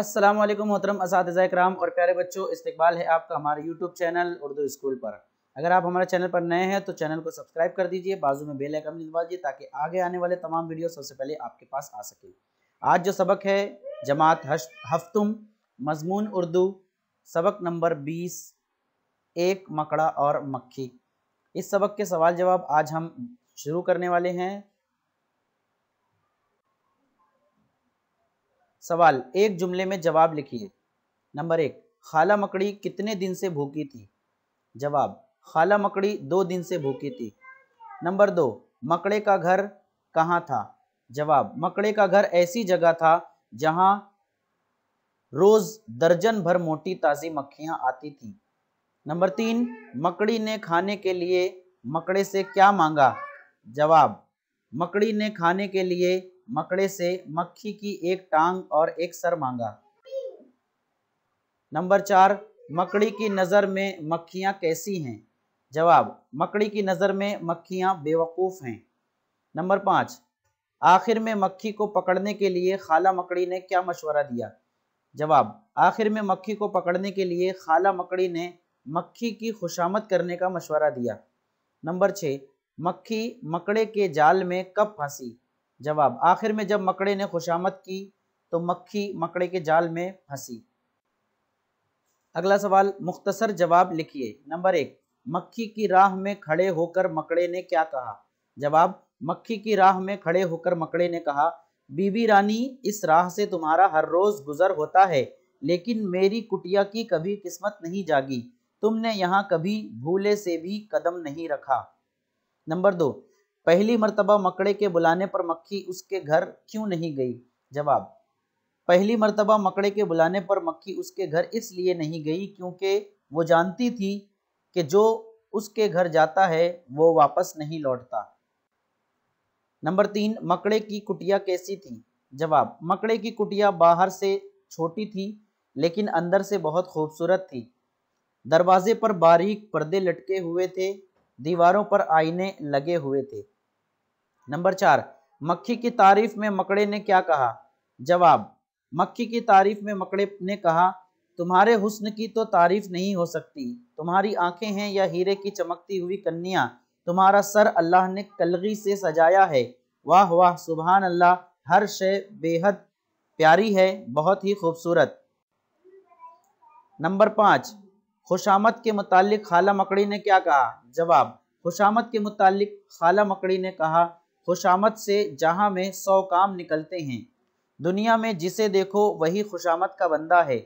अस्सलाम वालेकुम मोहतरम इस कराम और प्यारे बच्चों इस्तकबाल है आपका हमारे यूट्यूब चैनल उर्दू स्कूल पर अगर आप हमारे चैनल पर नए हैं तो चैनल को सब्सक्राइब कर दीजिए बाजू में बेल आइकन दबा दीजिए ताकि आगे आने वाले तमाम वीडियो सबसे पहले आपके पास आ सकें आज जो सबक है जमात हफ्तुम मजमून उर्दू सबक नंबर बीस एक मकड़ा और मक्खी इस सबक के सवाल जवाब आज हम शुरू करने वाले हैं सवाल एक जुमले में जवाब लिखिए नंबर एक खाला मकड़ी कितने दिन से भूखी थी जवाब खाला मकड़ी दो दिन से भूखी थी नंबर दो मकड़े का घर कहाँ था जवाब मकड़े का घर ऐसी जगह था जहाँ रोज दर्जन भर मोटी ताज़ी मक्खियाँ आती थीं नंबर तीन मकड़ी ने खाने के लिए मकड़े से क्या मांगा जवाब मकड़ी ने खाने के लिए मकड़े से मक्खी की एक टांग और एक सर मांगा नंबर चार मकड़ी की नज़र में मक्खियां कैसी हैं जवाब मकड़ी की नज़र में मक्खियां बेवकूफ़ हैं नंबर पाँच आखिर में मक्खी को पकड़ने के लिए खाला मकड़ी ने क्या मशवरा दिया जवाब आखिर में मक्खी को पकड़ने के लिए खाला मकड़ी ने मक्खी की खुशामद करने का मशवरा दिया नंबर छः मक्खी मकड़े के जाल में कब फंसी जवाब आखिर में जब मकड़े ने खुशामद की तो मक्खी मकड़े के जाल में फंसी अगला सवाल मुख्तसर जवाब लिखिए नंबर एक मक्खी की राह में खड़े होकर मकड़े ने क्या कहा जवाब मक्खी की राह में खड़े होकर मकड़े ने कहा बीबी रानी इस राह से तुम्हारा हर रोज गुजर होता है लेकिन मेरी कुटिया की कभी किस्मत नहीं जागी तुमने यहाँ कभी भूले से भी कदम नहीं रखा नंबर दो पहली मर्तबा मकड़े के बुलाने पर मक्खी उसके घर क्यों नहीं गई जवाब पहली मर्तबा मकड़े के बुलाने पर मक्खी उसके घर इसलिए नहीं गई क्योंकि वो जानती थी कि जो उसके घर जाता है वो वापस नहीं लौटता नंबर तीन मकड़े की कुटिया कैसी थी जवाब मकड़े की कुटिया बाहर से छोटी थी लेकिन अंदर से बहुत खूबसूरत थी दरवाजे पर बारीक पर्दे लटके हुए थे दीवारों पर आईने लगे हुए थे नंबर चार मक्खी की तारीफ में मकड़े ने क्या कहा जवाब मक्खी की तारीफ में मकड़े ने कहा तुम्हारे हुस्न की तो तारीफ नहीं हो सकती तुम्हारी आंखें हैं या हीरे की चमकती हुई कन्या तुम्हारा सर अल्लाह ने कलगी से सजाया है वाह वाह सुबहान अल्लाह हर शय बेहद प्यारी है बहुत ही खूबसूरत नंबर पाँच खुशामत के मुतालिक खाला मकड़ी ने क्या कहा जवाब खुशामत के मुतालिक खाला मकड़ी ने कहा खुशामद से जहाँ में सौ काम निकलते हैं दुनिया में जिसे देखो वही खुशामद का बंदा है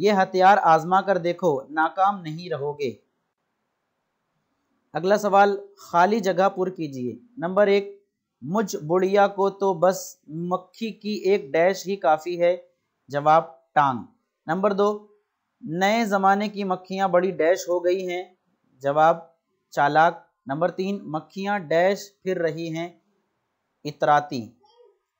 ये हथियार आजमा कर देखो नाकाम नहीं रहोगे अगला सवाल खाली जगह पुर कीजिए नंबर एक मुझ बुढ़िया को तो बस मक्खी की एक डैश ही काफ़ी है जवाब टांग नंबर दो नए ज़माने की मक्खियाँ बड़ी डैश हो गई हैं जवाब चालाक नंबर तीन मक्खियाँ डैश फिर रही हैं इतराती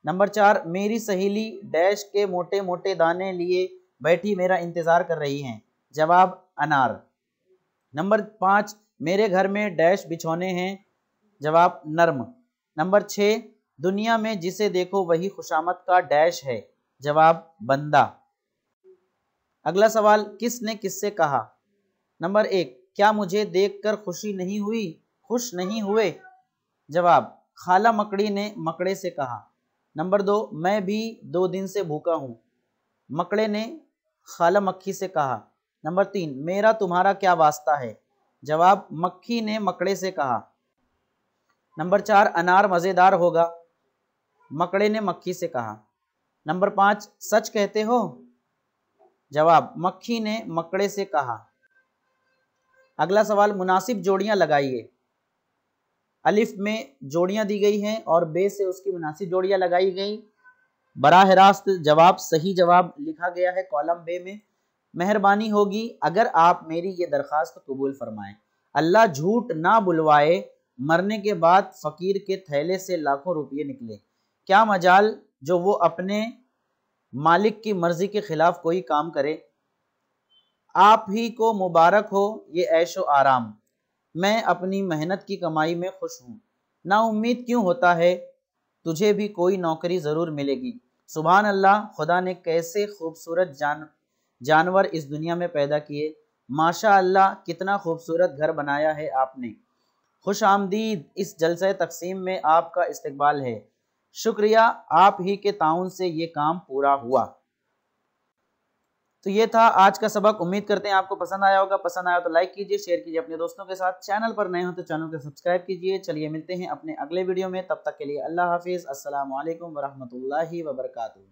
नंबर चार मेरी सहेली डैश के मोटे मोटे दाने लिए बैठी मेरा इंतज़ार कर रही हैं जवाब अनार नंबर पाँच मेरे घर में डैश बिछौने हैं जवाब नर्म नंबर छः दुनिया में जिसे देखो वही खुशामद का डैश है जवाब बंदा अगला सवाल किसने किससे कहा नंबर एक क्या मुझे देखकर खुशी नहीं हुई खुश नहीं हुए जवाब खाला मकड़ी ने मकड़े से कहा नंबर दो मैं भी दो दिन से भूखा हूँ मकड़े ने खाला मक्खी से कहा नंबर तीन मेरा तुम्हारा क्या वास्ता है जवाब मक्खी ने मकड़े से कहा नंबर चार अनार मज़ेदार होगा मकड़े ने मक्खी से कहा नंबर पाँच सच कहते हो जवाब मक्खी ने मकड़े से कहा अगला सवाल मुनासिब जोड़ियां लगाइए अलिफ में जोड़ियां दी गई हैं और बे से उसकी मुनासिब जोड़ियां लगाई गई बराह रास्त जवाब सही जवाब लिखा गया है कॉलम बे में मेहरबानी होगी अगर आप मेरी ये दरख्वास्त कबूल फरमाएं अल्लाह झूठ ना बुलवाए मरने के बाद फ़कीर के थैले से लाखों रुपये निकले क्या मजाल जो वो अपने मालिक की मर्ज़ी के ख़िलाफ़ कोई काम करे आप ही को मुबारक हो ये ऐशो आराम मैं अपनी मेहनत की कमाई में खुश हूँ ना उम्मीद क्यों होता है तुझे भी कोई नौकरी ज़रूर मिलेगी सुबहान अल्लाह खुदा ने कैसे खूबसूरत जान जानवर इस दुनिया में पैदा किए माशा अल्लाह कितना खूबसूरत घर बनाया है आपने खुश आमदीद इस जलसे तकसीम में आपका इस्तबाल है शुक्रिया आप ही के ताउन से ये काम पूरा हुआ तो ये था आज का सबक उम्मीद करते हैं आपको पसंद आया होगा पसंद आया तो लाइक कीजिए शेयर कीजिए अपने दोस्तों के साथ चैनल पर नए हो तो चैनल को सब्सक्राइब कीजिए चलिए मिलते हैं अपने अगले वीडियो में तब तक के लिए अल्लाह हाफिज़ असलम वरहमल वबरकू